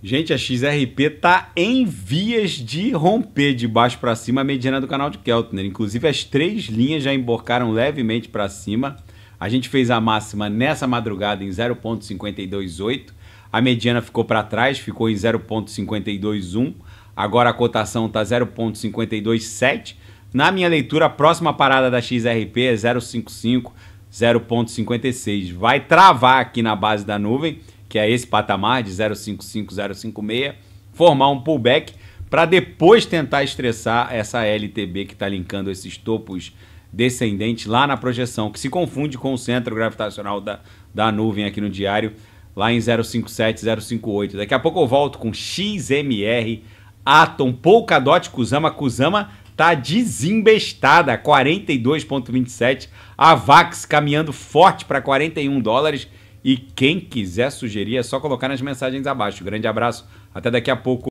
Gente, a XRP tá em vias de romper de baixo para cima a mediana do canal de Keltner. Inclusive, as três linhas já embarcaram levemente para cima. A gente fez a máxima nessa madrugada em 0,528. A mediana ficou para trás, ficou em 0,521. Agora a cotação está 0,527. Na minha leitura, a próxima parada da XRP é 0,55, 0,56. Vai travar aqui na base da nuvem que é esse patamar de 055, 056, formar um pullback para depois tentar estressar essa LTB que está linkando esses topos descendentes lá na projeção, que se confunde com o centro gravitacional da, da nuvem aqui no diário, lá em 057, 058. Daqui a pouco eu volto com XMR, Atom, Polkadot, Kusama, Kusama tá desembestada, 42.27, a Vax caminhando forte para 41 dólares e quem quiser sugerir é só colocar nas mensagens abaixo. Grande abraço, até daqui a pouco.